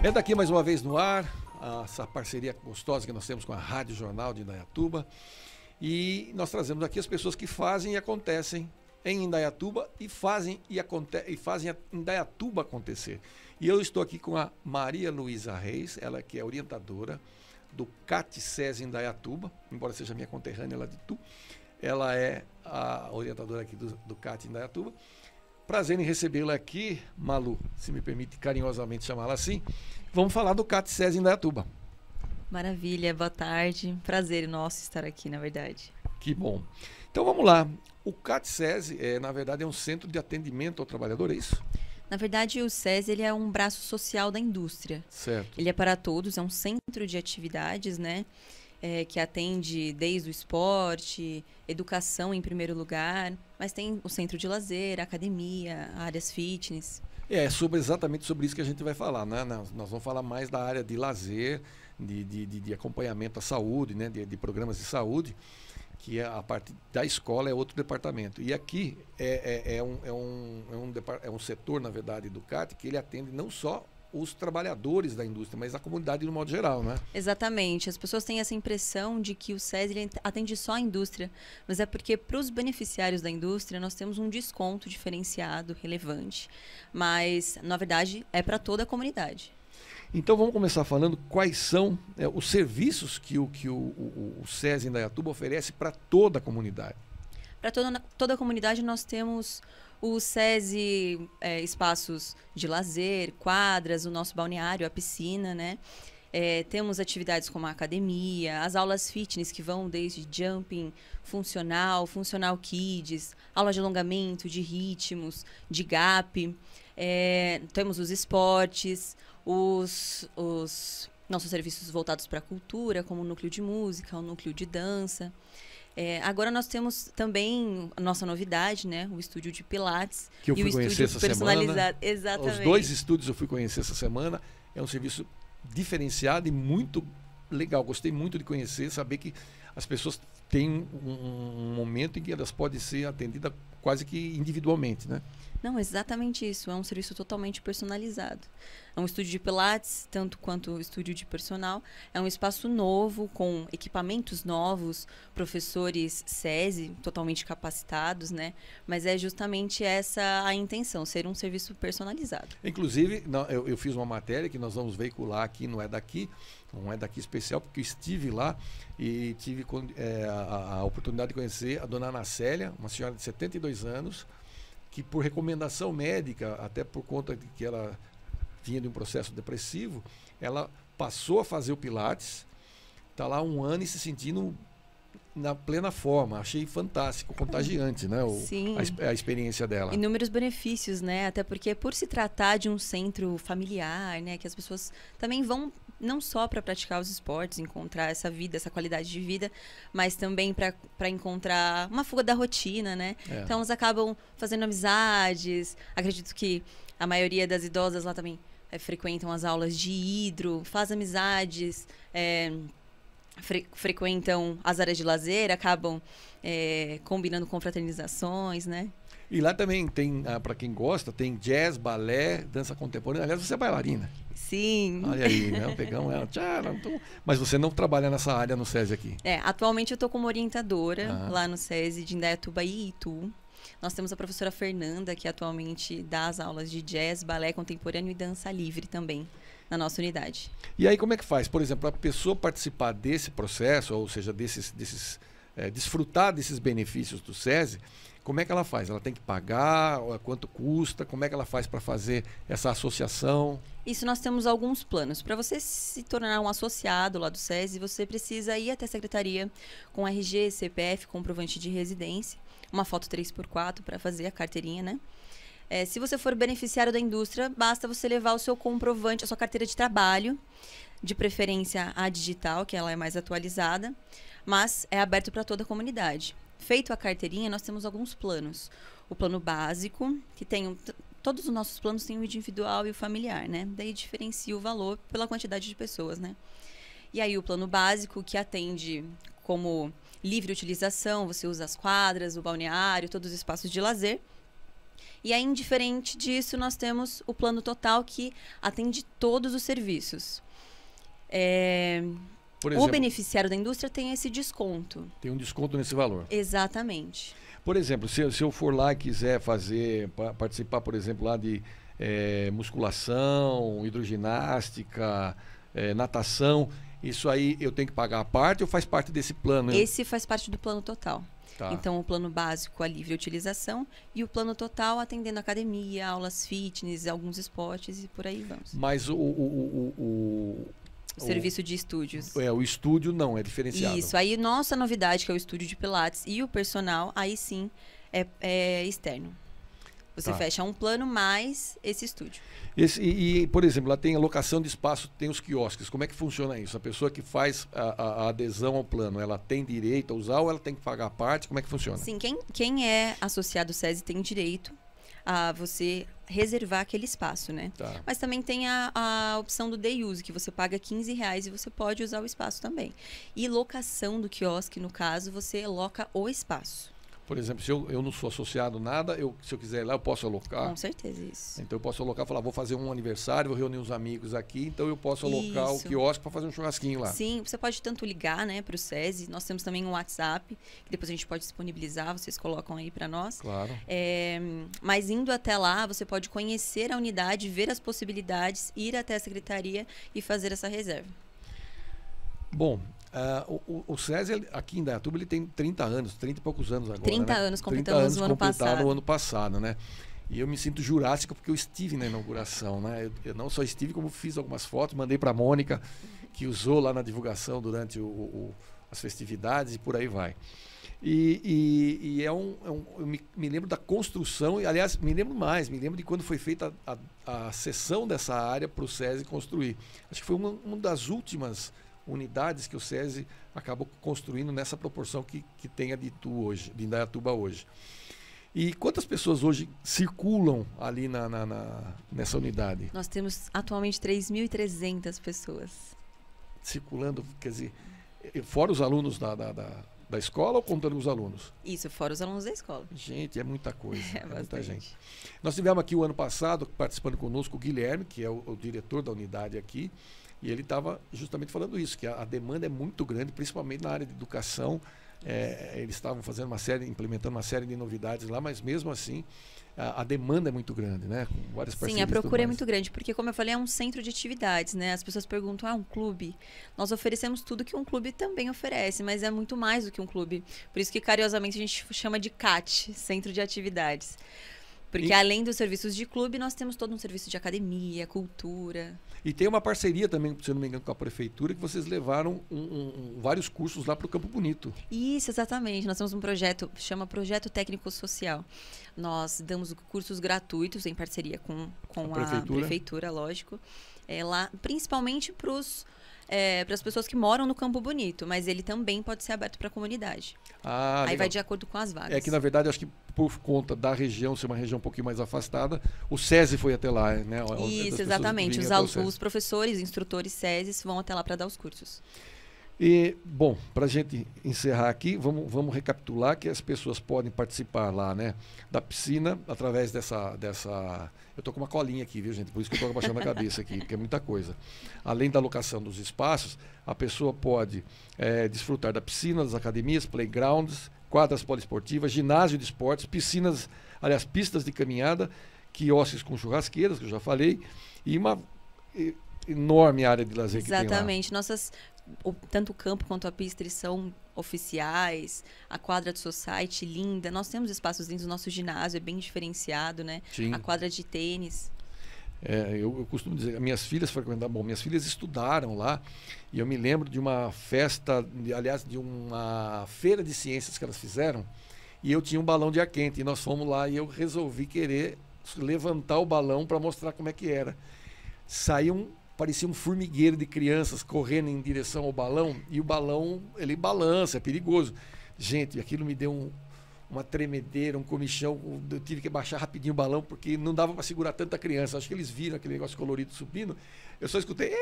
É daqui mais uma vez no ar, essa parceria gostosa que nós temos com a Rádio Jornal de Indaiatuba. E nós trazemos aqui as pessoas que fazem e acontecem em Indaiatuba e fazem e, aconte e fazem Indaiatuba acontecer. E eu estou aqui com a Maria Luísa Reis, ela que é orientadora do CAT SES Indaiatuba, embora seja minha conterrânea lá de Tu. Ela é a orientadora aqui do, do CAT Indaiatuba. Prazer em recebê-la aqui, Malu, se me permite carinhosamente chamá-la assim. Vamos falar do CAT em Dayatuba. Maravilha, boa tarde. Prazer nosso estar aqui, na verdade. Que bom. Então vamos lá. O CAT SESI, é, na verdade, é um centro de atendimento ao trabalhador, é isso? Na verdade, o SES ele é um braço social da indústria. Certo. Ele é para todos, é um centro de atividades, né? é, que atende desde o esporte, educação em primeiro lugar, mas tem o centro de lazer, academia, áreas fitness. É, é sobre exatamente sobre isso que a gente vai falar, né? Nós, vamos falar mais da área de lazer, de, de, de acompanhamento à saúde, né? De, de, programas de saúde, que é a parte da escola é outro departamento. E aqui é, é, é um, é, um, é, um, é um setor, na verdade, do CAT, que ele atende não só os trabalhadores da indústria, mas a comunidade no modo geral, né? Exatamente. As pessoas têm essa impressão de que o SES atende só a indústria, mas é porque para os beneficiários da indústria nós temos um desconto diferenciado, relevante, mas na verdade é para toda a comunidade. Então vamos começar falando quais são é, os serviços que o, que o, o, o SES Indaiatuba oferece para toda a comunidade. Para toda, toda a comunidade nós temos o SESI é, espaços de lazer, quadras, o nosso balneário, a piscina, né? É, temos atividades como a academia, as aulas fitness que vão desde jumping, funcional, funcional kids, aula de alongamento, de ritmos, de gap. É, temos os esportes, os, os nossos serviços voltados para a cultura, como o núcleo de música, o núcleo de dança. É, agora nós temos também a nossa novidade, né? O estúdio de Pilates. Que eu fui e o conhecer essa semana. Exatamente. Os dois estúdios eu fui conhecer essa semana. É um serviço diferenciado e muito legal. Gostei muito de conhecer, saber que as pessoas têm um, um momento em que elas podem ser atendidas quase que individualmente, né? Não, é exatamente isso. É um serviço totalmente personalizado. É um estúdio de Pilates, tanto quanto estúdio de personal. É um espaço novo, com equipamentos novos, professores SESI, totalmente capacitados, né? Mas é justamente essa a intenção, ser um serviço personalizado. Inclusive, não, eu, fiz uma matéria que nós vamos veicular aqui, não é daqui, não é daqui especial, porque eu estive lá e tive é, a, a, oportunidade de conhecer a dona Ana Célia, uma senhora de 72 anos, que por recomendação médica, até por conta de que ela vinha de um processo depressivo, ela passou a fazer o Pilates, está lá um ano e se sentindo na plena forma. Achei fantástico, contagiante, né? O, Sim. A, a, experiência dela. Inúmeros benefícios, né? Até porque por se tratar de um centro familiar, né? Que as pessoas também vão não só para praticar os esportes, encontrar essa vida, essa qualidade de vida, mas também para encontrar uma fuga da rotina, né? É. Então elas acabam fazendo amizades. Acredito que a maioria das idosas lá também é, frequentam as aulas de hidro, faz amizades, é, fre frequentam as áreas de lazer, acabam é, combinando fraternizações, né? E lá também tem, ah, para quem gosta, tem jazz, balé, dança contemporânea. Aliás, você é bailarina. Sim. Olha aí, né? Pegamos ela. Tchara, tô... Mas você não trabalha nessa área no SESI aqui? É, atualmente eu estou como orientadora ah. lá no SESI de Indaiatuba e Itu. Nós temos a professora Fernanda, que atualmente dá as aulas de jazz, balé contemporâneo e dança livre também na nossa unidade. E aí como é que faz? Por exemplo, a pessoa participar desse processo, ou seja, desses, desses é, desfrutar desses benefícios do SESI, como é que ela faz? Ela tem que pagar? É quanto custa? Como é que ela faz para fazer essa associação? Isso, nós temos alguns planos. Para você se tornar um associado lá do SESI, você precisa ir até a secretaria com RG, CPF, comprovante de residência, uma foto 3x4 para fazer a carteirinha, né? É, se você for beneficiário da indústria, basta você levar o seu comprovante, a sua carteira de trabalho, de preferência a digital, que ela é mais atualizada, mas é aberto para toda a comunidade. Feito a carteirinha, nós temos alguns planos. O plano básico, que tem um, todos os nossos planos têm o individual e o familiar, né? Daí diferencia o valor pela quantidade de pessoas, né? E aí o plano básico que atende como livre utilização, você usa as quadras, o balneário, todos os espaços de lazer. E aí, indiferente disso, nós temos o plano total que atende todos os serviços. É, Exemplo, o beneficiário da indústria tem esse desconto. Tem um desconto nesse valor. Exatamente. Por exemplo, se, se eu for lá e quiser fazer, participar, por exemplo, lá de é, musculação, hidroginástica, é, natação, isso aí eu tenho que pagar a parte ou faz parte desse plano? Esse faz parte do plano total. Tá. Então, o plano básico, a é livre utilização, e o plano total atendendo academia, aulas fitness, alguns esportes e por aí vamos. Mas o, o, o, o o, o, serviço de estúdios. É, o estúdio não, é diferenciado. Isso. Aí, nossa novidade, que é o estúdio de Pilates e o personal, aí sim é, é externo. Você tá. fecha um plano mais esse estúdio. Esse, e, e, por exemplo, lá tem a locação de espaço, tem os quiosques. Como é que funciona isso? A pessoa que faz a, a adesão ao plano, ela tem direito a usar ou ela tem que pagar a parte? Como é que funciona? Sim, quem, quem é associado ao SESI tem direito a você reservar aquele espaço, né? Tá. Mas também tem a, a, opção do day use, que você paga 15 reais e você pode usar o espaço também. E locação do quiosque, no caso, você loca o espaço. Por exemplo, se eu, eu não sou associado nada, eu, se eu quiser ir lá, eu posso alocar. Com certeza, isso. Então eu posso alocar falar, vou fazer um aniversário, vou reunir uns amigos aqui, então eu posso alocar isso. o quiosque para fazer um churrasquinho lá. Sim, você pode tanto ligar né, para o SESI, nós temos também um WhatsApp, que depois a gente pode disponibilizar, vocês colocam aí para nós. Claro. É, mas indo até lá, você pode conhecer a unidade, ver as possibilidades, ir até a secretaria e fazer essa reserva. Bom, Uh, o, o aqui em Dayatuba ele tem 30 anos, 30 e poucos anos agora. 30 né? anos completamos 30 anos no ano passado. ano passado, né? E eu me sinto jurássico porque eu estive na inauguração, né? Eu, eu não só estive, como fiz algumas fotos, mandei para a Mônica, que usou lá na divulgação durante o, o, as festividades e por aí vai. E, e, e é, um, é, um, Eu me, me, lembro da construção, e aliás, me lembro mais, me lembro de quando foi feita a, a, a sessão dessa área para o SESI construir. Acho que foi uma, uma das últimas unidades que o SESI acabou construindo nessa proporção que, que tem a de Itu hoje, de Indaiatuba hoje. E quantas pessoas hoje circulam ali na, na, na nessa unidade? Nós temos atualmente 3.300 pessoas. Circulando, quer dizer, fora os alunos da, da, da, da escola ou contando os alunos? Isso, fora os alunos da escola. Gente, é muita coisa. É, é muita gente. Nós tivemos aqui o ano passado, participando conosco, o Guilherme, que é o, o diretor da unidade aqui, e ele estava justamente falando isso, que a, a, demanda é muito grande, principalmente na área de educação. É, eles estavam fazendo uma série, implementando uma série de novidades lá, mas mesmo assim a, a demanda é muito grande, né? Com várias Sim, a procura é muito grande, porque como eu falei, é um centro de atividades, né? As pessoas perguntam, ah, um clube? Nós oferecemos tudo que um clube também oferece, mas é muito mais do que um clube. Por isso que carinhosamente a gente chama de CAT, Centro de Atividades. Porque e... além dos serviços de clube, nós temos todo um serviço de academia, cultura. E tem uma parceria também, se eu não me engano, com a prefeitura, que vocês levaram um, um, vários cursos lá para o Campo Bonito. Isso, exatamente. Nós temos um projeto, chama Projeto Técnico Social. Nós damos cursos gratuitos em parceria com, com a, prefeitura. A prefeitura lógico. É, lá, principalmente para os é, para as pessoas que moram no Campo Bonito, mas ele também pode ser aberto para a comunidade. Ah, Aí legal. vai de acordo com as vagas. É que, na verdade, acho que por conta da região ser uma região um pouquinho mais afastada, o SESI foi até lá, né? É Isso, exatamente. Os, os professores, instrutores SESI vão até lá para dar os cursos. E, bom, para a gente encerrar aqui, vamos, vamos recapitular que as pessoas podem participar lá, né? Da piscina, através dessa. dessa... Eu estou com uma colinha aqui, viu, gente? Por isso que eu estou abaixando a cabeça aqui, porque é muita coisa. Além da locação dos espaços, a pessoa pode é, desfrutar da piscina, das academias, playgrounds, quadras poliesportivas, ginásio de esportes, piscinas, aliás, pistas de caminhada, quiosques com churrasqueiras, que eu já falei, e uma. E, enorme área de lazer Exatamente. Nossas o, tanto o campo quanto a pista eles são oficiais, a quadra do society é linda. Nós temos espaços lindos, o nosso ginásio é bem diferenciado, né? Sim. A quadra de tênis. É, eu, eu, costumo dizer, minhas filhas frequentaram, bom, minhas filhas estudaram lá e eu me lembro de uma festa, de, aliás, de uma feira de ciências que elas fizeram e eu tinha um balão de ar quente e nós fomos lá e eu resolvi querer levantar o balão para mostrar como é que era. Saiu um parecia um formigueiro de crianças correndo em direção ao balão e o balão ele balança, é perigoso. Gente, aquilo me deu um, uma tremedeira, um comichão, eu tive que baixar rapidinho o balão porque não dava para segurar tanta criança. Acho que eles viram aquele negócio colorido subindo. Eu só escutei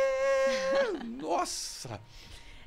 Nossa!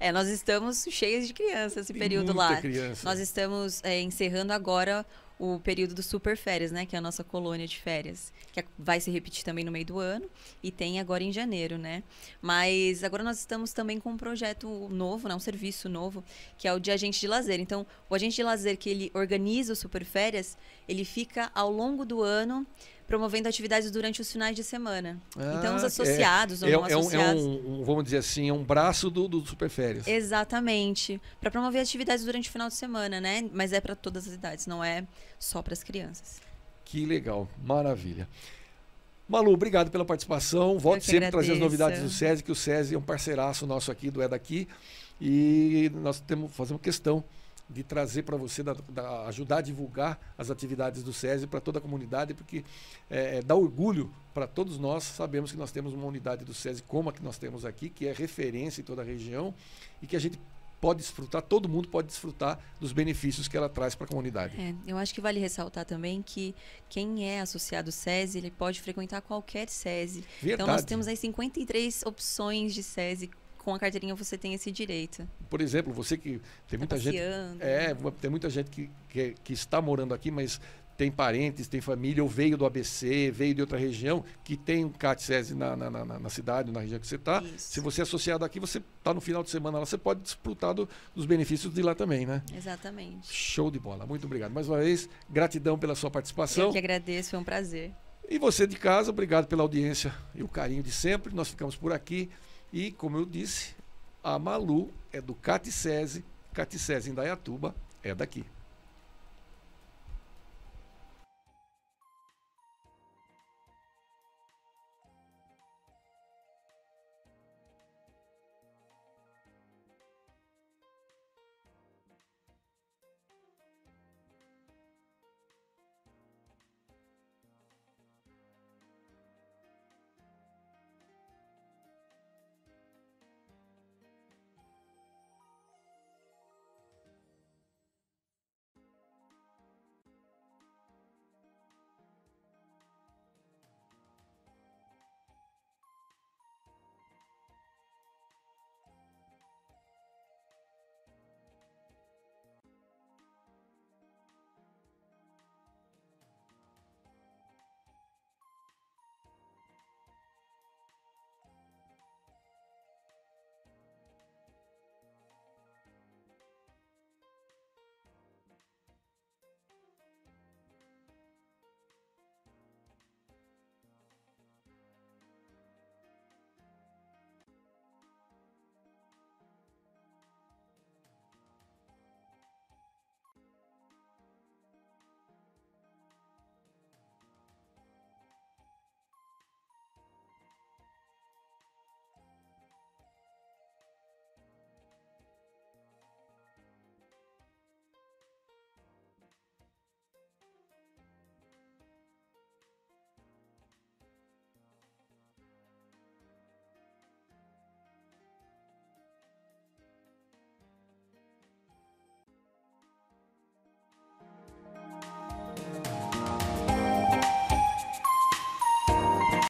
É, nós estamos cheias de crianças esse Tem período lá. Criança. Nós estamos é, encerrando agora o período do super férias, né? Que é a nossa colônia de férias, que é, vai se repetir também no meio do ano e tem agora em janeiro, né? Mas agora nós estamos também com um projeto novo, né? Um serviço novo, que é o de agente de lazer. Então, o agente de lazer que ele organiza o super férias, ele fica ao longo do ano promovendo atividades durante os finais de semana. Ah, então, os associados é, ou não é, associados... É, é um, é um, vamos dizer assim, é um braço do, do Superférias. Exatamente. Para promover atividades durante o final de semana, né? Mas é para todas as idades, não é só para as crianças. Que legal, maravilha. Malu, obrigado pela participação. Volte sempre trazer as novidades do SESI, que o SESI é um parceiraço nosso aqui, do É Daqui. E nós temos, fazemos questão de trazer para você, da, da, ajudar a divulgar as atividades do SESI para toda a comunidade, porque é, é dá orgulho para todos nós. Sabemos que nós temos uma unidade do SESI como a que nós temos aqui, que é referência em toda a região e que a gente pode desfrutar, todo mundo pode desfrutar dos benefícios que ela traz para a comunidade. É, eu acho que vale ressaltar também que quem é associado SESI, ele pode frequentar qualquer SESI. Verdade. Então nós temos aí 53 opções de SESI com a carteirinha você tem esse direito. Por exemplo, você que tem tá muita tá gente é, tem muita gente que, que, que está morando aqui, mas tem parentes, tem família, ou veio do ABC, veio de outra região, que tem um cat na, na, na, na, cidade, na região que você está. Se você é associado aqui, você está no final de semana lá, você pode desfrutar do, dos benefícios de lá também, né? Exatamente. Show de bola. Muito obrigado. Mais uma vez, gratidão pela sua participação. Eu que agradeço, foi um prazer. E você de casa, obrigado pela audiência e o carinho de sempre. Nós ficamos por aqui. E, como eu disse, a Malu é do Caticese, Caticese em Dayatuba é daqui.